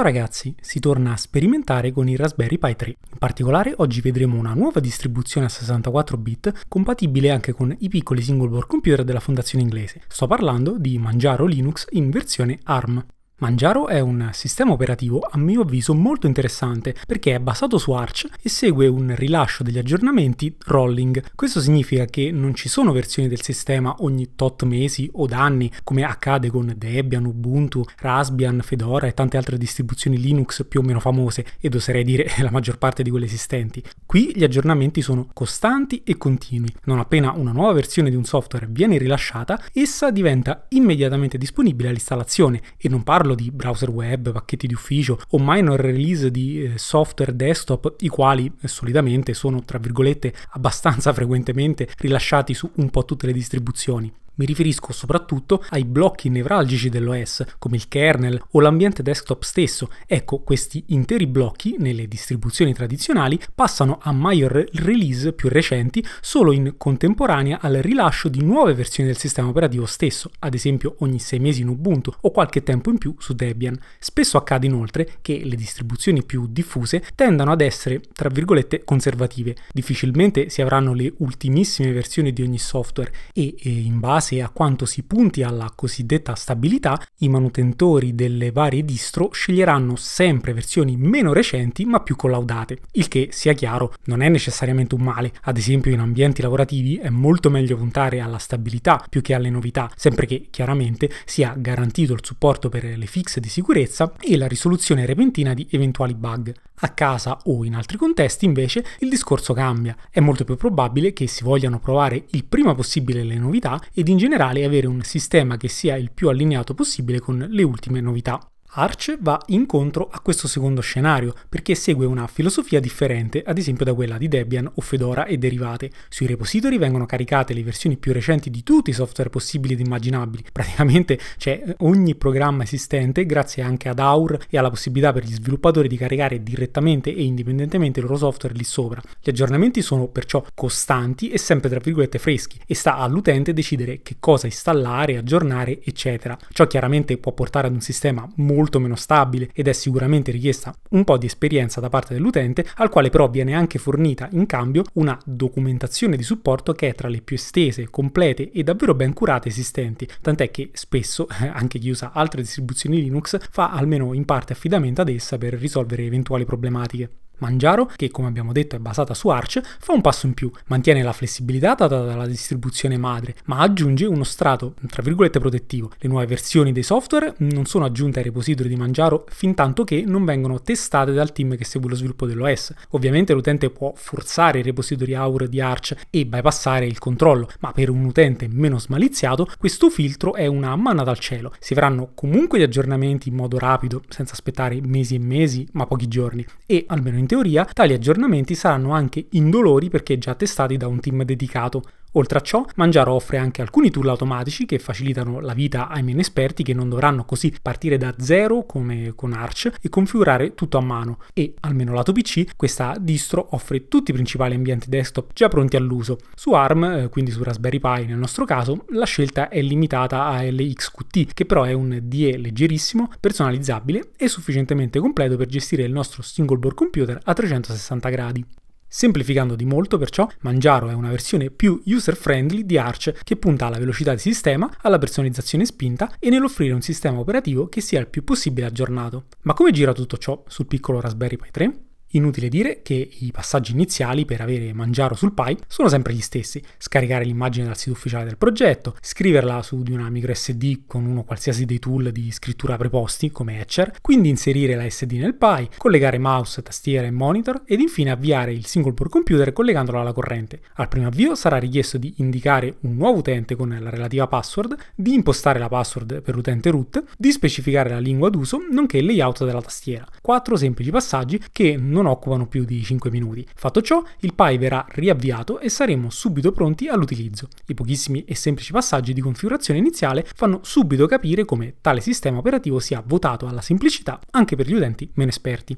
Ciao ragazzi, si torna a sperimentare con il Raspberry Pi 3. In particolare oggi vedremo una nuova distribuzione a 64 bit compatibile anche con i piccoli single board computer della fondazione inglese. Sto parlando di Mangiaro Linux in versione ARM. Manjaro è un sistema operativo a mio avviso molto interessante perché è basato su Arch e segue un rilascio degli aggiornamenti rolling. Questo significa che non ci sono versioni del sistema ogni tot mesi o anni come accade con Debian, Ubuntu, Raspbian, Fedora e tante altre distribuzioni Linux più o meno famose ed oserei dire la maggior parte di quelle esistenti. Qui gli aggiornamenti sono costanti e continui. Non appena una nuova versione di un software viene rilasciata, essa diventa immediatamente disponibile all'installazione e non parlo parlo di browser web, pacchetti di ufficio o minor release di eh, software desktop, i quali eh, solitamente sono, tra virgolette, abbastanza frequentemente rilasciati su un po' tutte le distribuzioni. Mi riferisco soprattutto ai blocchi nevralgici dell'OS, come il kernel o l'ambiente desktop stesso. Ecco, questi interi blocchi, nelle distribuzioni tradizionali, passano a major release più recenti solo in contemporanea al rilascio di nuove versioni del sistema operativo stesso, ad esempio ogni sei mesi in Ubuntu o qualche tempo in più su Debian. Spesso accade inoltre che le distribuzioni più diffuse tendano ad essere, tra virgolette, conservative. Difficilmente si avranno le ultimissime versioni di ogni software e, e in base base a quanto si punti alla cosiddetta stabilità, i manutentori delle varie distro sceglieranno sempre versioni meno recenti ma più collaudate, il che, sia chiaro, non è necessariamente un male. Ad esempio in ambienti lavorativi è molto meglio puntare alla stabilità più che alle novità, sempre che chiaramente sia garantito il supporto per le fix di sicurezza e la risoluzione repentina di eventuali bug. A casa o in altri contesti invece il discorso cambia, è molto più probabile che si vogliano provare il prima possibile le novità ed in generale avere un sistema che sia il più allineato possibile con le ultime novità. Arch va incontro a questo secondo scenario perché segue una filosofia differente, ad esempio da quella di Debian o Fedora e derivate. Sui repository vengono caricate le versioni più recenti di tutti i software possibili ed immaginabili. Praticamente c'è ogni programma esistente grazie anche ad AUR e alla possibilità per gli sviluppatori di caricare direttamente e indipendentemente il loro software lì sopra. Gli aggiornamenti sono perciò costanti e sempre tra virgolette freschi e sta all'utente decidere che cosa installare, aggiornare, eccetera. Ciò chiaramente può portare ad un sistema molto molto meno stabile ed è sicuramente richiesta un po' di esperienza da parte dell'utente, al quale però viene anche fornita in cambio una documentazione di supporto che è tra le più estese, complete e davvero ben curate esistenti, tant'è che spesso anche chi usa altre distribuzioni Linux fa almeno in parte affidamento ad essa per risolvere eventuali problematiche. Mangiaro, che come abbiamo detto è basata su Arch, fa un passo in più, mantiene la flessibilità data dalla distribuzione madre, ma aggiunge uno strato, tra virgolette, protettivo. Le nuove versioni dei software non sono aggiunte ai repository di Mangiaro fin tanto che non vengono testate dal team che segue lo sviluppo dell'OS. Ovviamente l'utente può forzare i repository AUR di Arch e bypassare il controllo, ma per un utente meno smaliziato questo filtro è una manna dal cielo. Si avranno comunque gli aggiornamenti in modo rapido, senza aspettare mesi e mesi, ma pochi giorni, e almeno in in teoria tali aggiornamenti saranno anche indolori perché già testati da un team dedicato. Oltre a ciò, Mangiaro offre anche alcuni tool automatici che facilitano la vita ai meno esperti che non dovranno così partire da zero come con Arch e configurare tutto a mano e, almeno lato PC, questa distro offre tutti i principali ambienti desktop già pronti all'uso. Su ARM, eh, quindi su Raspberry Pi nel nostro caso, la scelta è limitata a LXQT, che però è un DE leggerissimo, personalizzabile e sufficientemente completo per gestire il nostro single board computer a 360 gradi. Semplificando di molto, perciò, Mangiaro è una versione più user-friendly di Arch che punta alla velocità di sistema, alla personalizzazione spinta e nell'offrire un sistema operativo che sia il più possibile aggiornato. Ma come gira tutto ciò sul piccolo Raspberry Pi 3? Inutile dire che i passaggi iniziali per avere Mangiaro sul Pi sono sempre gli stessi, scaricare l'immagine dal sito ufficiale del progetto, scriverla su di una micro SD con uno qualsiasi dei tool di scrittura preposti come Etcher, quindi inserire la SD nel Pi, collegare mouse, tastiera e monitor ed infine avviare il single board computer collegandolo alla corrente. Al primo avvio sarà richiesto di indicare un nuovo utente con la relativa password, di impostare la password per l'utente root, di specificare la lingua d'uso nonché il layout della tastiera. Quattro semplici passaggi che non non occupano più di 5 minuti. Fatto ciò, il Pi verrà riavviato e saremo subito pronti all'utilizzo. I pochissimi e semplici passaggi di configurazione iniziale fanno subito capire come tale sistema operativo sia votato alla semplicità anche per gli utenti meno esperti.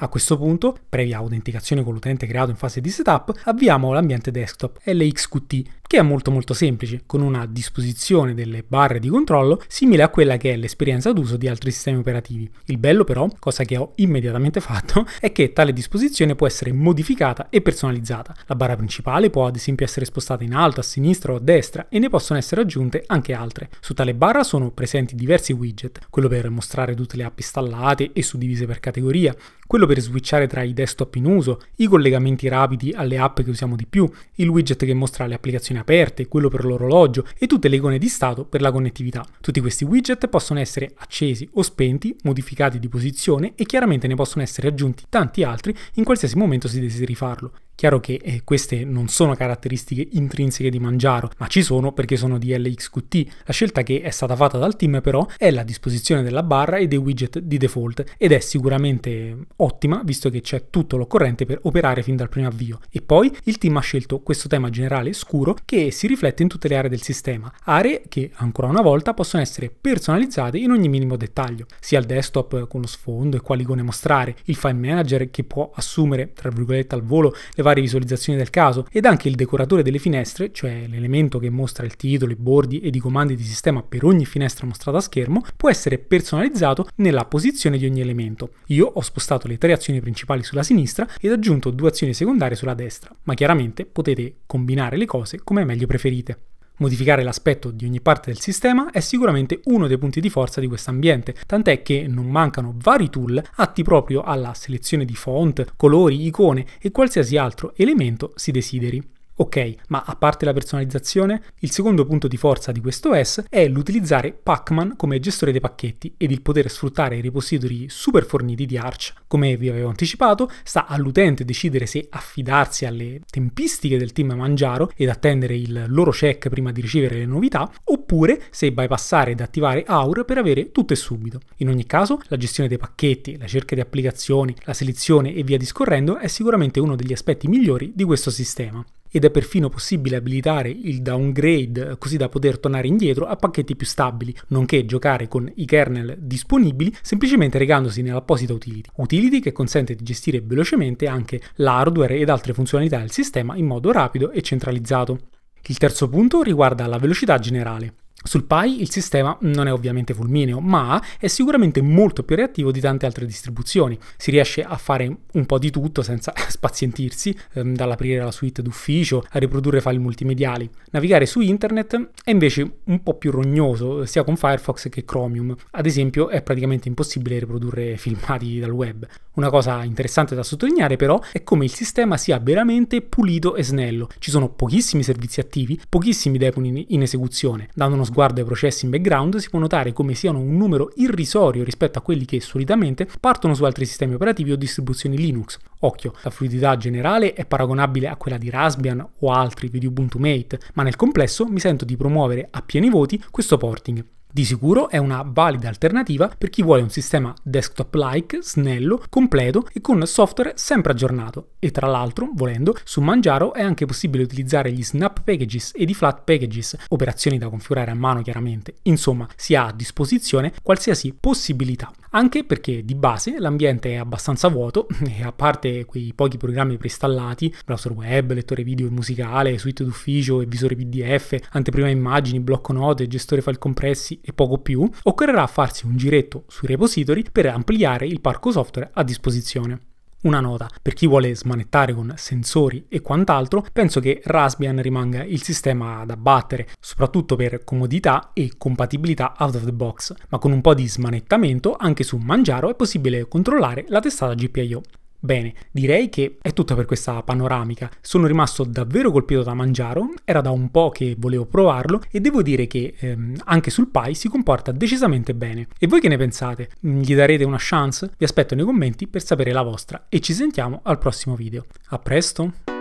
A questo punto, previa autenticazione con l'utente creato in fase di setup, avviamo l'ambiente desktop LXQT, che è molto molto semplice, con una disposizione delle barre di controllo simile a quella che è l'esperienza d'uso di altri sistemi operativi. Il bello però, cosa che ho immediatamente fatto, è che tale disposizione può essere modificata e personalizzata. La barra principale può ad esempio essere spostata in alto, a sinistra o a destra e ne possono essere aggiunte anche altre. Su tale barra sono presenti diversi widget, quello per mostrare tutte le app installate e suddivise per categoria, quello per switchare tra i desktop in uso, i collegamenti rapidi alle app che usiamo di più, il widget che mostra le applicazioni aperte, quello per l'orologio e tutte le icone di stato per la connettività. Tutti questi widget possono essere accesi o spenti, modificati di posizione e chiaramente ne possono essere aggiunti tanti altri in qualsiasi momento si desideri farlo. Chiaro che eh, queste non sono caratteristiche intrinseche di Mangiaro, ma ci sono perché sono di LXQT. La scelta che è stata fatta dal team però è la disposizione della barra e dei widget di default ed è sicuramente ottima, visto che c'è tutto l'occorrente per operare fin dal primo avvio. E poi il team ha scelto questo tema generale scuro che si riflette in tutte le aree del sistema, aree che ancora una volta possono essere personalizzate in ogni minimo dettaglio, sia il desktop con lo sfondo e quali icone mostrare, il file manager che può assumere, tra virgolette al volo, le varie visualizzazioni del caso, ed anche il decoratore delle finestre, cioè l'elemento che mostra il titolo, i bordi ed i comandi di sistema per ogni finestra mostrata a schermo, può essere personalizzato nella posizione di ogni elemento. Io ho spostato concentrato le tre azioni principali sulla sinistra ed aggiunto due azioni secondarie sulla destra, ma chiaramente potete combinare le cose come meglio preferite. Modificare l'aspetto di ogni parte del sistema è sicuramente uno dei punti di forza di questo ambiente, tant'è che non mancano vari tool atti proprio alla selezione di font, colori, icone e qualsiasi altro elemento si desideri. Ok, ma a parte la personalizzazione, il secondo punto di forza di questo OS è l'utilizzare Pacman come gestore dei pacchetti ed il poter sfruttare i repository super forniti di Arch. Come vi avevo anticipato, sta all'utente decidere se affidarsi alle tempistiche del team Mangiaro ed attendere il loro check prima di ricevere le novità, oppure se bypassare ed attivare Aur per avere tutto e subito. In ogni caso, la gestione dei pacchetti, la cerca di applicazioni, la selezione e via discorrendo è sicuramente uno degli aspetti migliori di questo sistema ed è perfino possibile abilitare il downgrade così da poter tornare indietro a pacchetti più stabili, nonché giocare con i kernel disponibili semplicemente regandosi nell'apposita utility. Utility che consente di gestire velocemente anche l'hardware ed altre funzionalità del sistema in modo rapido e centralizzato. Il terzo punto riguarda la velocità generale. Sul Pi il sistema non è ovviamente fulmineo, ma è sicuramente molto più reattivo di tante altre distribuzioni. Si riesce a fare un po' di tutto senza spazientirsi, ehm, dall'aprire la suite d'ufficio a riprodurre file multimediali. Navigare su internet è invece un po' più rognoso, sia con Firefox che Chromium. Ad esempio è praticamente impossibile riprodurre filmati dal web. Una cosa interessante da sottolineare però è come il sistema sia veramente pulito e snello. Ci sono pochissimi servizi attivi, pochissimi daemon in, in esecuzione, dando uno sguardo sguardo ai processi in background si può notare come siano un numero irrisorio rispetto a quelli che solitamente partono su altri sistemi operativi o distribuzioni Linux. Occhio, la fluidità generale è paragonabile a quella di Raspbian o altri più di Ubuntu Mate, ma nel complesso mi sento di promuovere a pieni voti questo porting. Di sicuro è una valida alternativa per chi vuole un sistema desktop-like, snello, completo e con software sempre aggiornato. E tra l'altro, volendo, su Mangiaro è anche possibile utilizzare gli snap packages ed i flat packages, operazioni da configurare a mano chiaramente. Insomma, si ha a disposizione qualsiasi possibilità. Anche perché di base l'ambiente è abbastanza vuoto e a parte quei pochi programmi preinstallati, browser web, lettore video e musicale, suite d'ufficio e visore PDF, anteprima immagini, blocco note, gestore file compressi e poco più, occorrerà farsi un giretto sui repository per ampliare il parco software a disposizione. Una nota, per chi vuole smanettare con sensori e quant'altro, penso che Raspbian rimanga il sistema da battere, soprattutto per comodità e compatibilità out of the box, ma con un po' di smanettamento anche su Mangiaro è possibile controllare la testata GPIO. Bene, direi che è tutto per questa panoramica. Sono rimasto davvero colpito da Mangiaro, era da un po' che volevo provarlo e devo dire che ehm, anche sul Pai si comporta decisamente bene. E voi che ne pensate? Gli darete una chance? Vi aspetto nei commenti per sapere la vostra e ci sentiamo al prossimo video. A presto!